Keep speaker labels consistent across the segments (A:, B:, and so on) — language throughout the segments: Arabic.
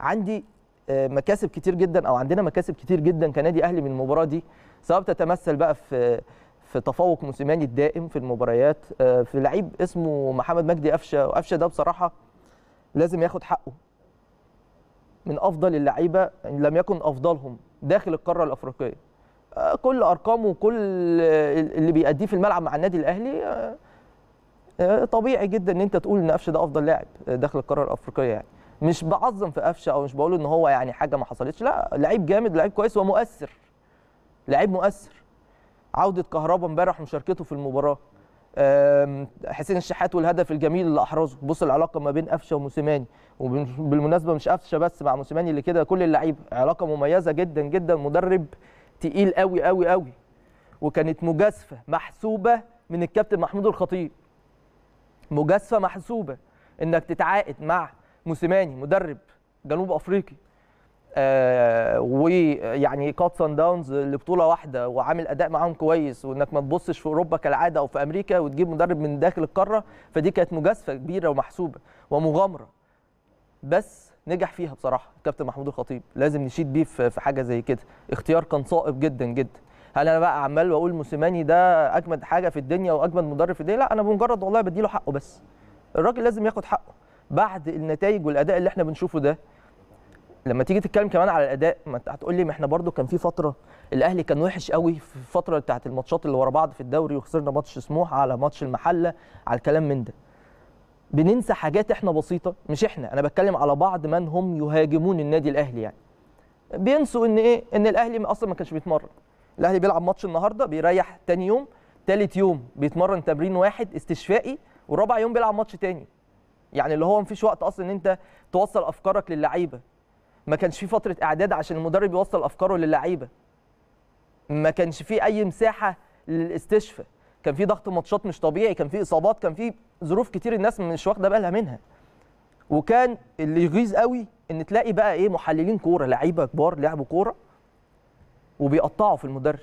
A: عندي آه، مكاسب كتير جدا او عندنا مكاسب كتير جدا كنادي اهلي من المباراه دي سواء بتتمثل بقى في في تفوق موسيماني الدائم في المباريات آه، في لعيب اسمه محمد مجدي قفشه وقفشه ده بصراحه لازم ياخد حقه من افضل اللعيبه ان لم يكن افضلهم داخل القاره الافريقيه آه، كل ارقامه وكل اللي بيأديه في الملعب مع النادي الاهلي طبيعي جدا ان انت تقول ان قفشه ده افضل لاعب داخل القاره الافريقيه يعني مش بعظم في قفشه او مش بقول ان هو يعني حاجه ما حصلتش لا لعيب جامد لعيب كويس ومؤثر لعيب مؤثر عوده كهربا امبارح مشاركته في المباراه حسين الشحات والهدف الجميل اللي احرزه بص العلاقه ما بين قفشه وموسيماني وبالمناسبه مش قفشه بس مع موسيماني اللي كده كل اللعيبه علاقه مميزه جدا جدا مدرب تقيل قوي قوي قوي وكانت مجازفه محسوبه من الكابتن محمود الخطيب مجازفه محسوبه انك تتعاقد مع موسيماني مدرب جنوب افريقي آه ويعني كات سان داونز لبطوله واحده وعامل اداء معاهم كويس وانك ما تبصش في اوروبا كالعاده او في امريكا وتجيب مدرب من داخل القاره فدي كانت مجازفه كبيره ومحسوبه ومغامره بس نجح فيها بصراحه الكابتن محمود الخطيب لازم نشيد بيه في حاجه زي كده اختيار كان صائب جدا جدا هل انا بقى عمال واقول موسيماني ده اجمد حاجه في الدنيا واجمد مدرب في الدنيا لا انا بمجرد والله بديله حقه بس الراجل لازم ياخد حقه بعد النتائج والاداء اللي احنا بنشوفه ده لما تيجي تتكلم كمان على الاداء ما انت هتقول لي ما احنا برده كان في فتره الاهلي كان وحش قوي في الفتره بتاعت الماتشات اللي ورا بعض في الدوري وخسرنا ماتش سموحه على ماتش المحله على الكلام من ده بننسى حاجات احنا بسيطه مش احنا انا بتكلم على بعض من هم يهاجمون النادي الاهلي يعني بينسوا ان ايه ان الاهلي اصلا ما كانش بيتمرن الاهلي بيلعب ماتش النهارده بيريح تاني يوم تالت يوم بيتمرن تمرين واحد استشفائي ورابع يوم بيلعب ماتش تاني يعني اللي هو مفيش وقت اصلا ان انت توصل افكارك للعيبه ما كانش في فتره اعداد عشان المدرب يوصل افكاره للعيبه ما كانش في اي مساحه للاستشفاء كان في ضغط ماتشات مش طبيعي كان في اصابات كان في ظروف كتير الناس مش واخده بالها منها وكان اللي يغيظ قوي ان تلاقي بقى ايه محللين كوره لعيبه كبار لعبوا كوره وبيقطعوا في المدرب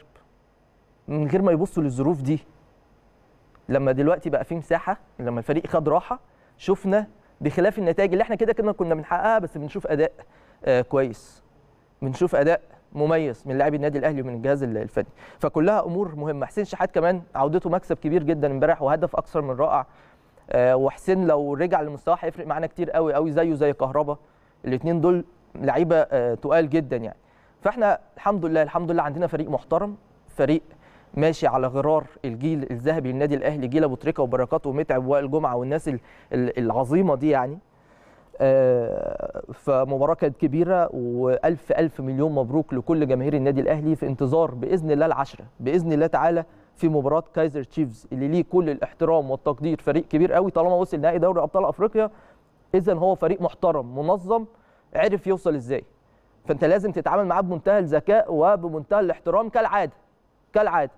A: من غير ما يبصوا للظروف دي لما دلوقتي بقى في مساحه لما الفريق خد راحه شفنا بخلاف النتائج اللي احنا كده كده كنا بنحققها بس بنشوف اداء آه كويس بنشوف اداء مميز من لاعبي النادي الاهلي ومن الجهاز الفني فكلها امور مهمه حسين شحات كمان عودته مكسب كبير جدا امبارح وهدف اكثر من رائع آه وحسين لو رجع لمستواه هيفرق معانا كتير قوي قوي زيه زي كهربا الاثنين دول لعيبه آه تقال جدا يعني فاحنا الحمد لله الحمد لله عندنا فريق محترم فريق ماشي على غرار الجيل الذهبي للنادي الاهلي جيل ابو تريكه وبركات ومتعب وائل جمعه والناس العظيمه دي يعني آه، فمباراه كانت كبيره والف الف مليون مبروك لكل جماهير النادي الاهلي في انتظار باذن الله العشره باذن الله تعالى في مباراه كايزر تشيفز اللي ليه كل الاحترام والتقدير فريق كبير قوي طالما وصل نهائي دوري ابطال افريقيا اذا هو فريق محترم منظم عرف يوصل ازاي فانت لازم تتعامل معاه بمنتهى الذكاء وبمنتهى الاحترام كالعاده كالعاده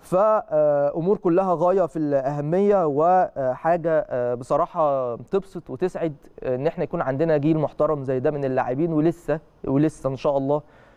A: فامور كلها غايه في الاهميه وحاجه آه، بصراحه تبسط وتسعد آه، ان احنا يكون عندنا جيل محترم زي ده من اللاعبين ولسه ولسه ان شاء الله